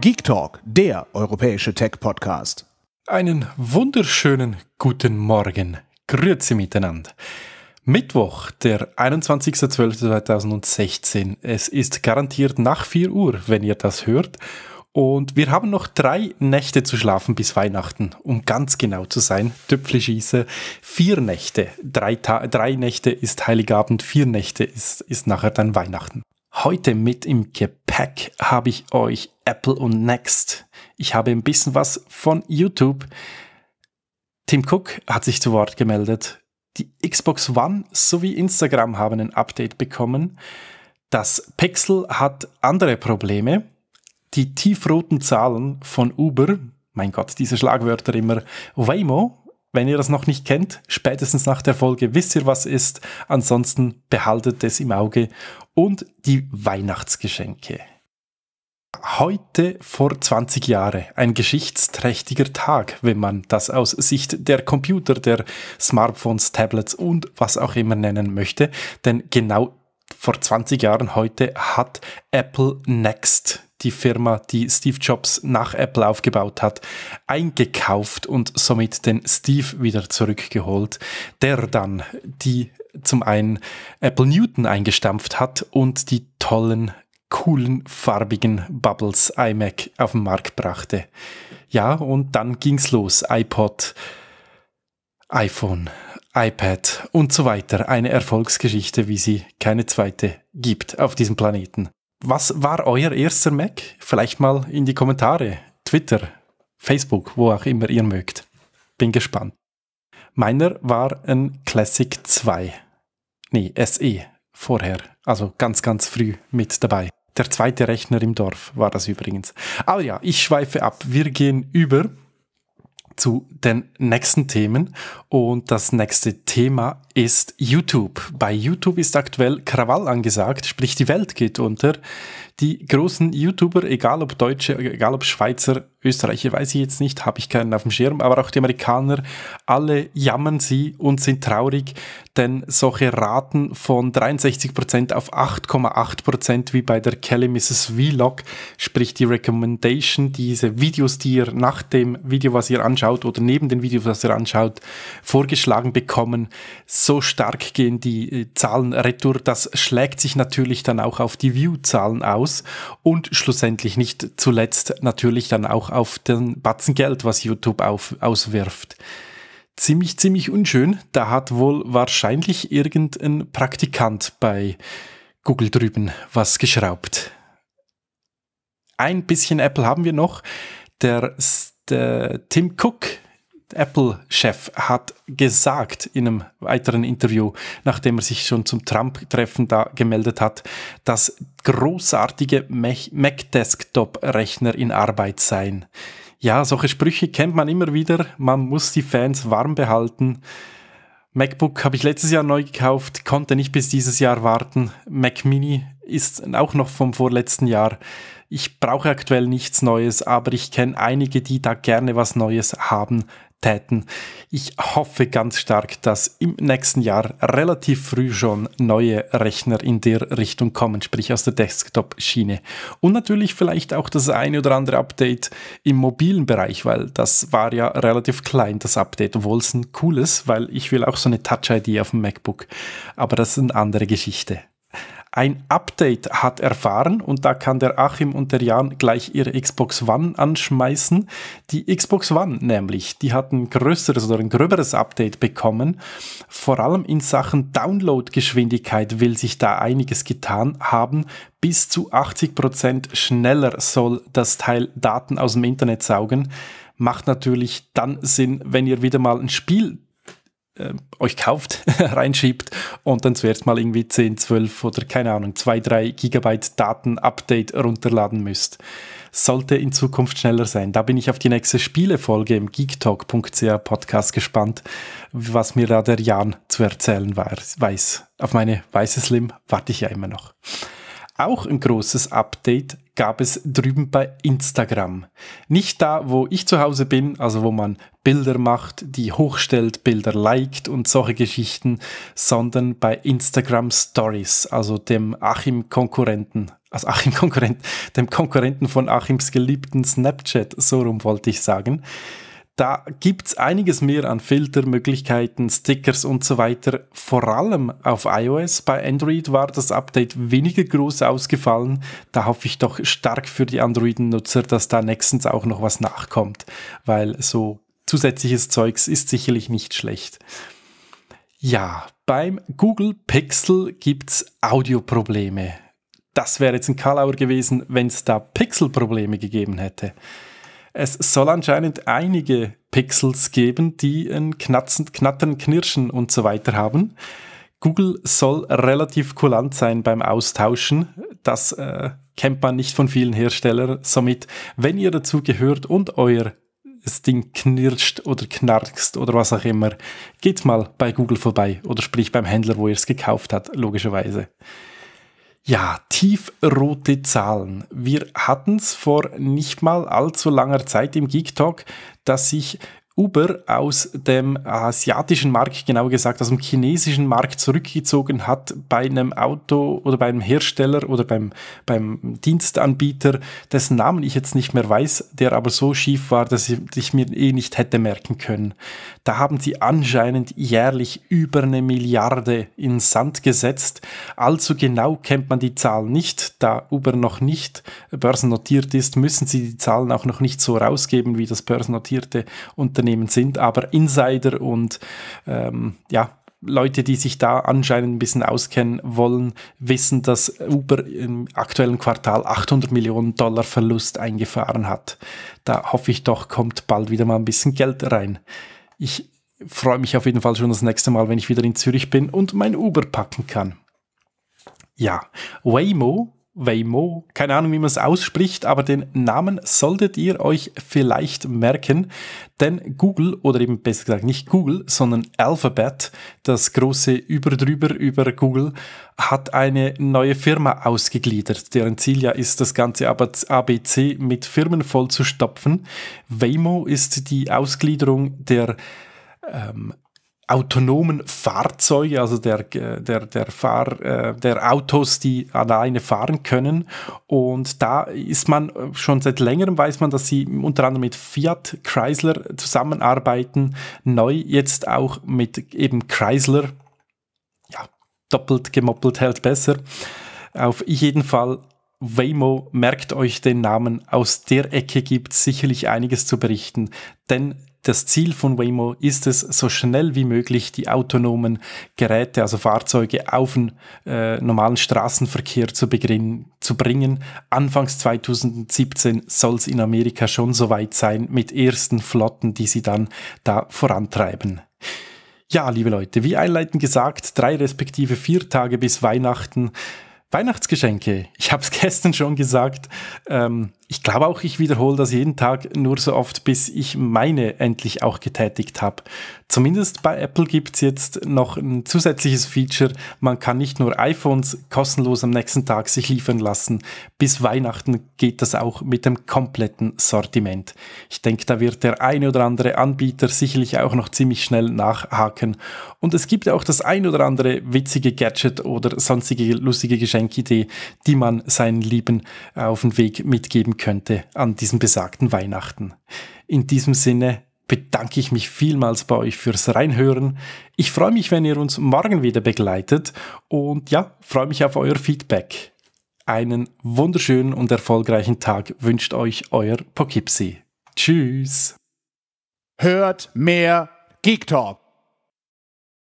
Geek Talk, der europäische Tech-Podcast. Einen wunderschönen guten Morgen. Grüezi miteinander. Mittwoch, der 21.12.2016. Es ist garantiert nach 4 Uhr, wenn ihr das hört. Und wir haben noch drei Nächte zu schlafen bis Weihnachten, um ganz genau zu sein. Töpfle schieße, vier Nächte. Drei, drei Nächte ist Heiligabend, vier Nächte ist, ist nachher dann Weihnachten. Heute mit im Gepäck habe ich euch Apple und Next. Ich habe ein bisschen was von YouTube. Tim Cook hat sich zu Wort gemeldet. Die Xbox One sowie Instagram haben ein Update bekommen. Das Pixel hat andere Probleme. Die tiefroten Zahlen von Uber, mein Gott, diese Schlagwörter immer, Waymo, wenn ihr das noch nicht kennt, spätestens nach der Folge wisst ihr, was ist. Ansonsten behaltet es im Auge. Und die Weihnachtsgeschenke. Heute vor 20 Jahren ein geschichtsträchtiger Tag, wenn man das aus Sicht der Computer, der Smartphones, Tablets und was auch immer nennen möchte. Denn genau vor 20 Jahren heute hat Apple Next die Firma, die Steve Jobs nach Apple aufgebaut hat, eingekauft und somit den Steve wieder zurückgeholt, der dann die zum einen Apple Newton eingestampft hat und die tollen, coolen, farbigen Bubbles iMac auf den Markt brachte. Ja, und dann ging's los. iPod, iPhone, iPad und so weiter. Eine Erfolgsgeschichte, wie sie keine zweite gibt auf diesem Planeten. Was war euer erster Mac? Vielleicht mal in die Kommentare, Twitter, Facebook, wo auch immer ihr mögt. Bin gespannt. Meiner war ein Classic 2. Nee, SE vorher. Also ganz, ganz früh mit dabei. Der zweite Rechner im Dorf war das übrigens. Aber ja, ich schweife ab. Wir gehen über zu den nächsten Themen. Und das nächste Thema ist YouTube. Bei YouTube ist aktuell Krawall angesagt, sprich die Welt geht unter. Die großen YouTuber, egal ob Deutsche, egal ob Schweizer, Österreicher, weiß ich jetzt nicht, habe ich keinen auf dem Schirm, aber auch die Amerikaner, alle jammern sie und sind traurig, denn solche Raten von 63% auf 8,8% wie bei der Kelly Mrs. Vlog, sprich die Recommendation, diese Videos, die ihr nach dem Video, was ihr anschaut oder neben dem Video, was ihr anschaut, vorgeschlagen bekommen, so stark gehen die äh, Zahlen retour, das schlägt sich natürlich dann auch auf die View-Zahlen aus aus und schlussendlich nicht zuletzt natürlich dann auch auf den Batzen Geld, was YouTube auf, auswirft ziemlich, ziemlich unschön. Da hat wohl wahrscheinlich irgendein Praktikant bei Google drüben was geschraubt. Ein bisschen Apple haben wir noch. Der, der Tim Cook Apple-Chef hat gesagt in einem weiteren Interview, nachdem er sich schon zum Trump-Treffen da gemeldet hat, dass großartige Mac-Desktop-Rechner in Arbeit seien. Ja, solche Sprüche kennt man immer wieder. Man muss die Fans warm behalten. MacBook habe ich letztes Jahr neu gekauft, konnte nicht bis dieses Jahr warten. Mac Mini ist auch noch vom vorletzten Jahr. Ich brauche aktuell nichts Neues, aber ich kenne einige, die da gerne was Neues haben Titan. Ich hoffe ganz stark, dass im nächsten Jahr relativ früh schon neue Rechner in der Richtung kommen, sprich aus der Desktop-Schiene. Und natürlich vielleicht auch das eine oder andere Update im mobilen Bereich, weil das war ja relativ klein, das Update, obwohl es ein cooles, weil ich will auch so eine Touch-ID auf dem MacBook. Aber das ist eine andere Geschichte ein Update hat erfahren und da kann der Achim und der Jan gleich ihre Xbox One anschmeißen. Die Xbox One nämlich, die hat ein größeres oder ein gröberes Update bekommen. Vor allem in Sachen Downloadgeschwindigkeit will sich da einiges getan haben. Bis zu 80% Prozent schneller soll das Teil Daten aus dem Internet saugen macht natürlich dann Sinn, wenn ihr wieder mal ein Spiel äh, euch kauft, reinschiebt und dann zuerst mal irgendwie 10, 12 oder keine Ahnung, 2, 3 Gigabyte Daten-Update runterladen müsst. Sollte in Zukunft schneller sein. Da bin ich auf die nächste Spielefolge im geektalk.ca Podcast gespannt, was mir da der Jan zu erzählen weiß. Auf meine weiße Slim warte ich ja immer noch. Auch ein großes Update gab es drüben bei Instagram. Nicht da, wo ich zu Hause bin, also wo man Bilder macht, die hochstellt, Bilder liked und solche Geschichten, sondern bei Instagram Stories, also dem Achim-Konkurrenten, also Achim-Konkurrenten, dem Konkurrenten von Achims geliebten Snapchat, so rum wollte ich sagen. Da gibt es einiges mehr an Filtermöglichkeiten, Stickers und so weiter. Vor allem auf iOS. Bei Android war das Update weniger groß ausgefallen. Da hoffe ich doch stark für die Android-Nutzer, dass da nächstens auch noch was nachkommt, weil so zusätzliches Zeugs ist sicherlich nicht schlecht. Ja, beim Google Pixel gibt gibt's Audioprobleme. Das wäre jetzt ein Kalauer gewesen, wenn es da Pixel-Probleme gegeben hätte. Es soll anscheinend einige Pixels geben, die ein Knatzen, Knattern, Knirschen und so weiter haben. Google soll relativ kulant sein beim Austauschen. Das äh, kennt man nicht von vielen Herstellern. Somit, wenn ihr dazu gehört und euer das Ding knirscht oder knarkst oder was auch immer, geht mal bei Google vorbei oder sprich beim Händler, wo ihr es gekauft habt, logischerweise. Ja, tiefrote Zahlen. Wir hatten es vor nicht mal allzu langer Zeit im Geek Talk, dass sich Uber aus dem asiatischen Markt, genau gesagt aus dem chinesischen Markt zurückgezogen hat bei einem Auto oder beim Hersteller oder beim, beim Dienstanbieter, dessen Namen ich jetzt nicht mehr weiß, der aber so schief war, dass ich, ich mir eh nicht hätte merken können. Da haben sie anscheinend jährlich über eine Milliarde in Sand gesetzt. Allzu also genau kennt man die Zahl nicht. Da Uber noch nicht börsennotiert ist, müssen sie die Zahlen auch noch nicht so rausgeben, wie das börsennotierte Unternehmen Unternehmen sind, aber Insider und ähm, ja, Leute, die sich da anscheinend ein bisschen auskennen wollen, wissen, dass Uber im aktuellen Quartal 800 Millionen Dollar Verlust eingefahren hat. Da hoffe ich doch, kommt bald wieder mal ein bisschen Geld rein. Ich freue mich auf jeden Fall schon das nächste Mal, wenn ich wieder in Zürich bin und mein Uber packen kann. Ja, Waymo Waymo. Keine Ahnung, wie man es ausspricht, aber den Namen solltet ihr euch vielleicht merken, denn Google oder eben besser gesagt nicht Google, sondern Alphabet, das große Überdrüber über Google, hat eine neue Firma ausgegliedert. Deren Ziel ja ist, das ganze ABC mit Firmen voll zu stopfen. Waymo ist die Ausgliederung der ähm, autonomen Fahrzeuge, also der, äh, der, der, Fahr, äh, der Autos, die alleine fahren können. Und da ist man äh, schon seit längerem, weiß man, dass sie unter anderem mit Fiat Chrysler zusammenarbeiten, neu jetzt auch mit eben Chrysler. Ja, doppelt gemoppelt hält besser. Auf jeden Fall Waymo, merkt euch den Namen, aus der Ecke gibt sicherlich einiges zu berichten, denn das Ziel von Waymo ist es, so schnell wie möglich die autonomen Geräte, also Fahrzeuge, auf den äh, normalen Straßenverkehr zu, zu bringen. Anfangs 2017 soll es in Amerika schon soweit sein mit ersten Flotten, die sie dann da vorantreiben. Ja, liebe Leute, wie einleitend gesagt, drei respektive vier Tage bis Weihnachten. Weihnachtsgeschenke. Ich habe es gestern schon gesagt. Ähm, ich glaube auch, ich wiederhole das jeden Tag nur so oft, bis ich meine endlich auch getätigt habe. Zumindest bei Apple gibt es jetzt noch ein zusätzliches Feature. Man kann nicht nur iPhones kostenlos am nächsten Tag sich liefern lassen. Bis Weihnachten geht das auch mit dem kompletten Sortiment. Ich denke, da wird der eine oder andere Anbieter sicherlich auch noch ziemlich schnell nachhaken. Und es gibt auch das ein oder andere witzige Gadget oder sonstige lustige Geschenkidee, die man seinen Lieben auf den Weg mitgeben kann könnte an diesem besagten Weihnachten. In diesem Sinne bedanke ich mich vielmals bei euch fürs Reinhören. Ich freue mich, wenn ihr uns morgen wieder begleitet und ja, freue mich auf euer Feedback. Einen wunderschönen und erfolgreichen Tag wünscht euch euer Poughkeepsie. Tschüss. Hört mehr Geek Talk.